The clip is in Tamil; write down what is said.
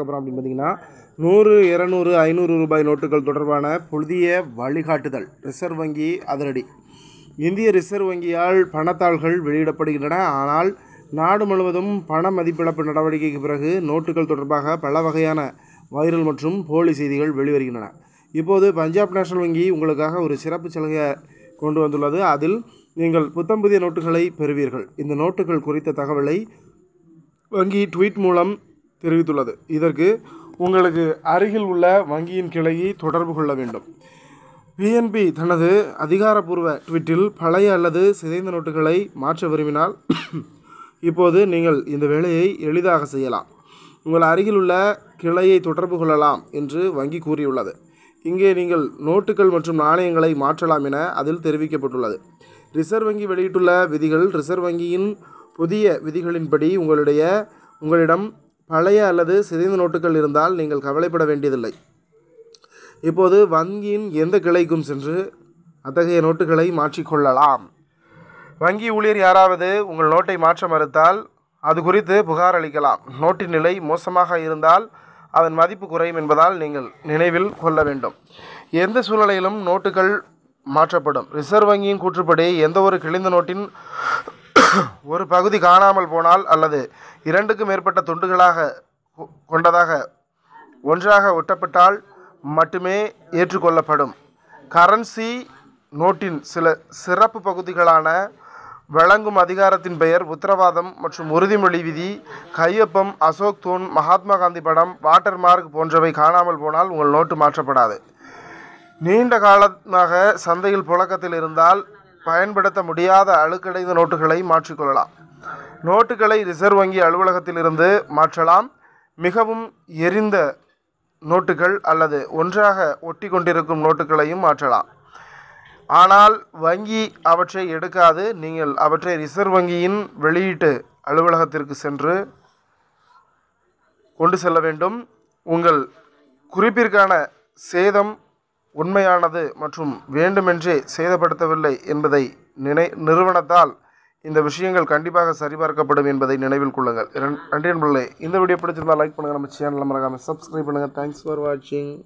போகிறோம் அப்படின்னு பார்த்தீங்கன்னா நூறு இரநூறு ஐநூறு ரூபாய் நோட்டுகள் தொடர்பான புதிய வழிகாட்டுதல் ரிசர்வ் வங்கி அதிரடி இந்திய ரிசர்வ் வங்கியால் பணத்தாள்கள் வெளியிடப்படுகின்றன ஆனால் நாடு முழுவதும் பண மதிப்பிழப்பு நடவடிக்கைக்கு பிறகு நோட்டுகள் தொடர்பாக பல வகையான வைரல் மற்றும் போலி செய்திகள் வெளிவருகின்றன இப்போது பஞ்சாப் நேஷனல் வங்கி உங்களுக்காக ஒரு சிறப்பு சலுகையை கொண்டு வந்துள்ளது அதில் நீங்கள் புத்தம் புதிய நோட்டுகளை பெறுவீர்கள் இந்த நோட்டுகள் குறித்த தகவலை வங்கி ட்வீட் மூலம் தெரிவித்துள்ளது இதற்கு உங்களுக்கு அருகில் உள்ள வங்கியின் கிளையை தொடர்பு கொள்ள வேண்டும் பிஎன்பி தனது அதிகாரப்பூர்வ ட்விட்டில் பழைய அல்லது சிதைந்த நோட்டுகளை மாற்ற விரும்பினால் இப்போது நீங்கள் இந்த வேலையை எளிதாக செய்யலாம் உங்கள் அருகில் உள்ள கிளையை தொடர்பு கொள்ளலாம் என்று வங்கி கூறியுள்ளது இங்கே நீங்கள் நோட்டுகள் மற்றும் நாணயங்களை மாற்றலாம் என அதில் தெரிவிக்கப்பட்டுள்ளது ரிசர்வ் வங்கி வெளியிட்டுள்ள விதிகள் ரிசர்வ் வங்கியின் புதிய விதிகளின்படி உங்களுடைய உங்களிடம் பழைய அல்லது சிதைந்த நோட்டுகள் இருந்தால் நீங்கள் கவலைப்பட வேண்டியதில்லை இப்போது வங்கியின் எந்த கிளைக்கும் சென்று அத்தகைய நோட்டுகளை மாற்றிக்கொள்ளலாம் வங்கி ஊழியர் யாராவது உங்கள் நோட்டை மாற்ற மறுத்தால் அது குறித்து புகார் அளிக்கலாம் நோட்டின் நிலை மோசமாக இருந்தால் அதன் மதிப்பு குறையும் என்பதால் நீங்கள் நினைவில் கொள்ள வேண்டும் எந்த சூழ்நிலையிலும் நோட்டுகள் மாற்றப்படும் ரிசர்வ் வங்கியின் கூற்றுப்படி எந்த ஒரு கிழிந்த நோட்டின் ஒரு பகுதி காணாமல் போனால் அல்லது இரண்டுக்கு மேற்பட்ட துண்டுகளாக கொண்டதாக ஒன்றாக ஒட்டப்பட்டால் மட்டுமே ஏற்றுக்கொள்ளப்படும் கரன்சி நோட்டின் சில சிறப்பு பகுதிகளான வழங்கும் அதிகாரத்தின் பெயர் உத்தரவாதம் மற்றும் உறுதிமொழி விதி கையொப்பம் அசோக் தூண் மகாத்மா காந்தி படம் வாட்டர் மார்க் போன்றவை காணாமல் போனால் உங்கள் நோட்டு மாற்றப்படாது நீண்ட காலமாக சந்தையில் புழக்கத்தில் இருந்தால் பயன்படுத்த முடியாத அழுக்கடைந்த நோட்டுகளை மாற்றிக்கொள்ளலாம் நோட்டுகளை ரிசர்வ் வங்கி அலுவலகத்திலிருந்து மாற்றலாம் மிகவும் எரிந்த நோட்டுகள் அல்லது ஒன்றாக ஒட்டி கொண்டிருக்கும் நோட்டுகளையும் மாற்றலாம் ஆனால் வங்கி அவற்றை எடுக்காது நீங்கள் அவற்றை ரிசர்வ் வங்கியின் வெளியீட்டு அலுவலகத்திற்கு சென்று கொண்டு செல்ல வேண்டும் உங்கள் குறிப்பிற்கான சேதம் உண்மையானது மற்றும் வேண்டுமென்றே சேதப்படுத்தவில்லை என்பதை நினை நிறுவனத்தால் இந்த விஷயங்கள் கண்டிப்பாக சரிபார்க்கப்படும் என்பதை நினைவில் கொள்ளுங்கள் நன்றி நண்பர்களே இந்த வீடியோ பிடிச்சிருந்தால் லைக் பண்ணுங்கள் நம்ம சேனலில் மறக்காமல் சப்ஸ்கிரைப் பண்ணுங்கள் தேங்க்ஸ் ஃபார் வாட்சிங்